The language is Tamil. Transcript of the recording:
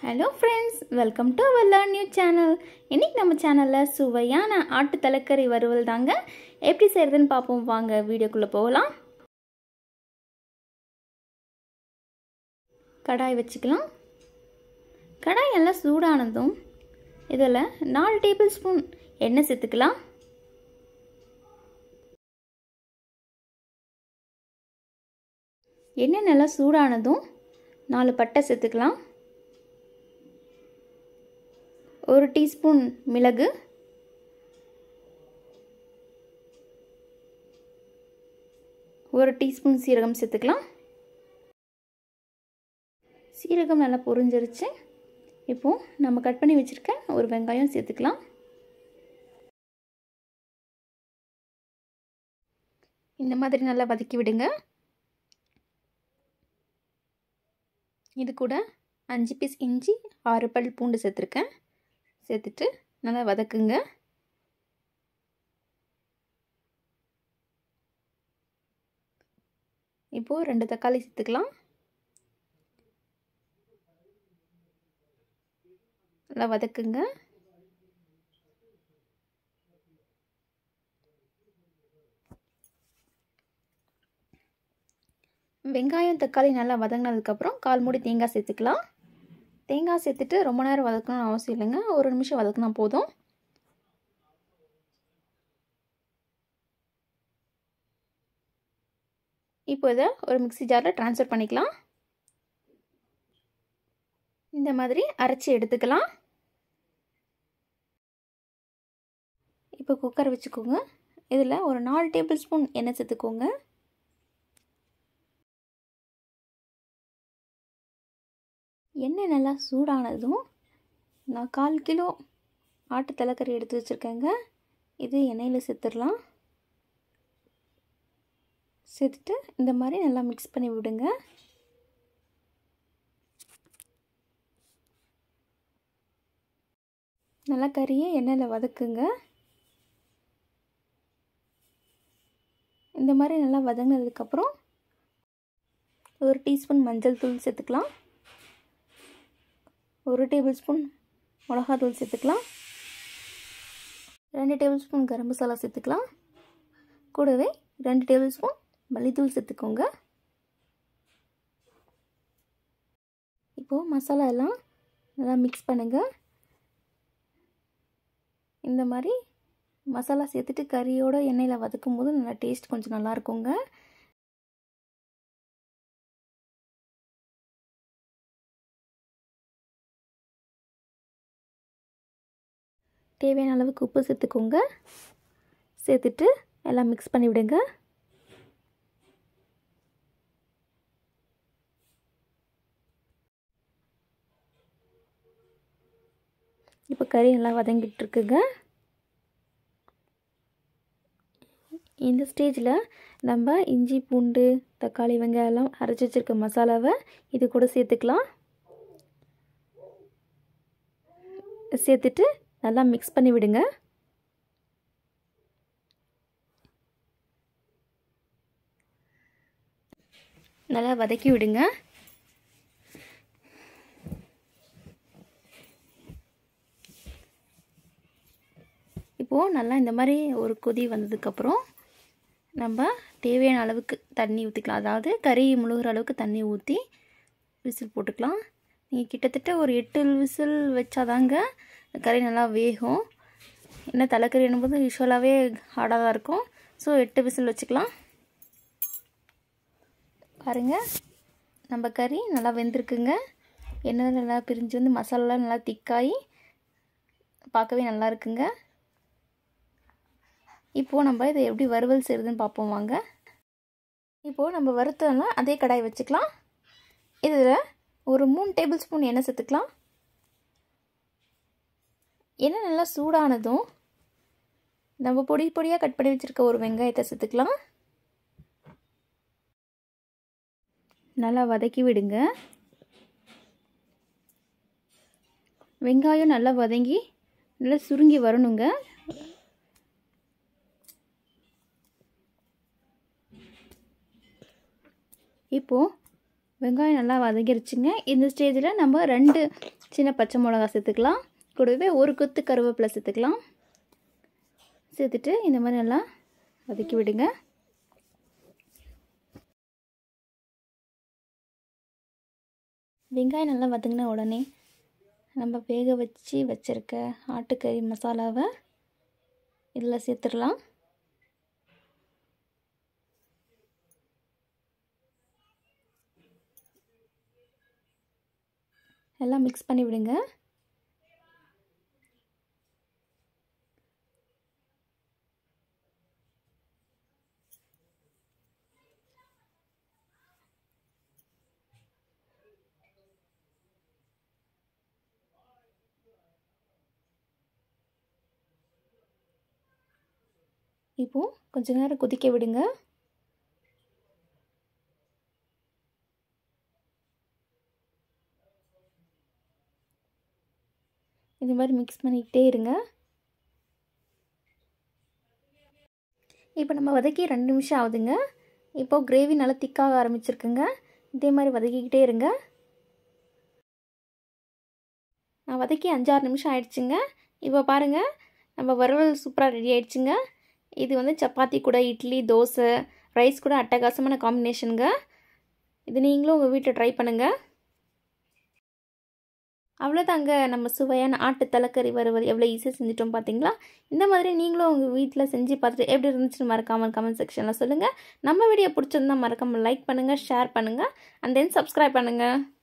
hello friends welcome to our learn new channel இன்றைக்கி நம்ம சேனலில் சுவையான ஆட்டு தலைக்கறி வறுவல் தாங்க எப்படி செய்கிறதுன்னு பார்ப்போம் வாங்க வீடியோக்குள்ளே போகலாம் கடாய் வச்சுக்கலாம் கடாய் நல்லா சூடானதும் இதில் நாலு டேபிள் ஸ்பூன் எண்ணெய் சேர்த்துக்கலாம் எண்ணெய் நல்லா சூடானதும் நாலு பட்டை சேர்த்துக்கலாம் ஒரு டீஸ்பூன் மிளகு ஒரு டீஸ்பூன் சீரகம் சேர்த்துக்கலாம் சீரகம் நல்லா பொறிஞ்சிருச்சு இப்போது நம்ம கட் பண்ணி வச்சுருக்க ஒரு வெங்காயம் சேர்த்துக்கலாம் இந்த மாதிரி நல்லா வதக்கி விடுங்க இது கூட அஞ்சு பீஸ் இஞ்சி ஆறு பல் பூண்டு சேர்த்துருக்கேன் சேர்த்துட்டு நல்லா வதக்குங்க இப்போது ரெண்டு தக்காளி சேர்த்துக்கலாம் நல்லா வதக்குங்க வெங்காயம் தக்காளி நல்லா வதங்கினதுக்கப்புறம் கால் மூடி தேங்காய் சேர்த்துக்கலாம் தேங்காய் சேர்த்துட்டு ரொம்ப நேரம் வதக்கணும்னு அவசியம் இல்லைங்க ஒரு நிமிஷம் வதக்கினா போதும் இப்போ இதை ஒரு மிக்சி ஜாரில் ட்ரான்ஸ்ஃபர் பண்ணிக்கலாம் இந்த மாதிரி அரைச்சி எடுத்துக்கலாம் இப்போ குக்கர் வச்சுக்கோங்க இதில் ஒரு நாலு டேபிள் ஸ்பூன் எண்ணெய் சேர்த்துக்கோங்க எண்ணெய் நல்லா சூடானதும் நான் கால் கிலோ ஆட்டு தலைக்கறி எடுத்து வச்சுருக்கேங்க இது எண்ணெயில் சேர்த்துடலாம் சேர்த்துட்டு இந்த மாதிரி நல்லா மிக்ஸ் பண்ணி விடுங்க நல்லா கறியை எண்ணெயில் வதக்குங்க இந்த மாதிரி நல்லா வதங்கினதுக்கப்புறம் ஒரு டீஸ்பூன் மஞ்சள் தூள் சேர்த்துக்கலாம் ஒரு டேபிள் ஸ்பூன் மிளகாத்தூள் சேர்த்துக்கலாம் ரெண்டு டேபிள் ஸ்பூன் கரம் மசாலா சேர்த்துக்கலாம் கூடவே ரெண்டு டேபிள் ஸ்பூன் மல்லித்தூள் சேர்த்துக்கோங்க இப்போது மசாலா எல்லாம் நல்லா மிக்ஸ் பண்ணுங்கள் இந்த மாதிரி மசாலா சேர்த்துட்டு கறியோட எண்ணெயில் வதக்கும் போது நல்லா டேஸ்ட் கொஞ்சம் நல்லாயிருக்குங்க தேவையான அளவுக்கு உப்பு சேர்த்துக்கோங்க சேர்த்துட்டு எல்லாம் மிக்ஸ் பண்ணி விடுங்க இப்போ கறி நல்லா வதங்கிட்டுருக்குங்க இந்த ஸ்டேஜில் நம்ம இஞ்சி பூண்டு தக்காளி எல்லாம் அரைச்சி வச்சுருக்க மசாலாவை இது கூட சேர்த்துக்கலாம் சேர்த்துட்டு நல்லா மிக்ஸ் பண்ணி விடுங்க நல்லா வதக்கி விடுங்க இப்போது நல்லா இந்த மாதிரி ஒரு கொதி வந்ததுக்கப்புறம் நம்ம தேவையான அளவுக்கு தண்ணி ஊற்றிக்கலாம் அதாவது கறி முழுகிற அளவுக்கு தண்ணி ஊற்றி விசில் போட்டுக்கலாம் நீங்கள் கிட்டத்தட்ட ஒரு எட்டு விசில் வச்சாதாங்க கறி நல்லா வேகும் என்ன தலைக்கறி என்னும்போது யூஸ்வலாகவே ஹார்டாக தான் இருக்கும் ஸோ எட்டு விசில் வச்சுக்கலாம் பாருங்கள் நம்ம கறி நல்லா வெந்திருக்குங்க எண்ணெய் நல்லா பிரிஞ்சு வந்து மசாலாலாம் நல்லா திக்காகி பார்க்கவே நல்லா இருக்குங்க இப்போது நம்ம இதை எப்படி வறுவல் செய்கிறதுன்னு பார்ப்போம் வாங்க இப்போது நம்ம வறுத்தோன்னா அதே கடாய் வச்சுக்கலாம் இதில் ஒரு மூணு டேபிள் ஸ்பூன் எண்ணெய் சேர்த்துக்கலாம் என்ன நல்லா சூடானதும் நம்ம பொடி பொடியாக கட் பண்ணி வச்சுருக்க ஒரு வெங்காயத்தை சேர்த்துக்கலாம் நல்லா வதக்கி விடுங்க வெங்காயம் நல்லா வதங்கி நல்லா சுருங்கி வரணுங்க இப்போது வெங்காயம் நல்லா வதங்கிருச்சுங்க இந்த ஸ்டேஜில் நம்ம ரெண்டு சின்ன பச்சை மிளகா சேர்த்துக்கலாம் கூடவே ஒரு கொத்து கருவேப்பிலை சேர்த்துக்கலாம் சேர்த்துட்டு இந்த மாதிரி நல்லா வதக்கி விடுங்க வெங்காயம் நல்லா வதங்கின உடனே நம்ம வேக வச்சு வச்சுருக்க ஆட்டுக்கறி மசாலாவை இதில் சேர்த்துடலாம் எல்லாம் மிக்ஸ் பண்ணி விடுங்க இப்போது கொஞ்ச நேரம் கொதிக்க விடுங்க இது மாதிரி மிக்ஸ் பண்ணிக்கிட்டே இருங்க இப்போ நம்ம வதக்கி ரெண்டு நிமிஷம் ஆகுதுங்க இப்போது கிரேவி நல்லா திக்காக ஆரம்பிச்சிருக்குங்க இதே மாதிரி வதக்கிக்கிட்டே இருங்க நான் வதக்கி அஞ்சாறு நிமிஷம் ஆயிடுச்சுங்க இப்போ பாருங்கள் நம்ம வறுவல் சூப்பராக ரெடி ஆயிடுச்சுங்க இது வந்து சப்பாத்தி கூட இட்லி தோசை ரைஸ் கூட அட்டகாசமான காம்பினேஷனுங்க இது நீங்களும் உங்கள் வீட்டில் ட்ரை பண்ணுங்கள் அவ்வளோதாங்க நம்ம சுவையான ஆட்டு தலைக்கறி வருவது எவ்வளோ ஈஸியாக செஞ்சிட்டோம் பார்த்தீங்களா இந்த மாதிரி நீங்களும் உங்கள் வீட்டில் செஞ்சு பார்த்துட்டு எப்படி இருந்துச்சுன்னு மறக்காமல் கமெண்ட் செக்ஷனில் சொல்லுங்கள் நம்ம வீடியோ பிடிச்சிருந்தா மறக்காமல் லைக் பண்ணுங்கள் ஷேர் பண்ணுங்கள் அண்ட் தென் சப்ஸ்கிரைப் பண்ணுங்கள்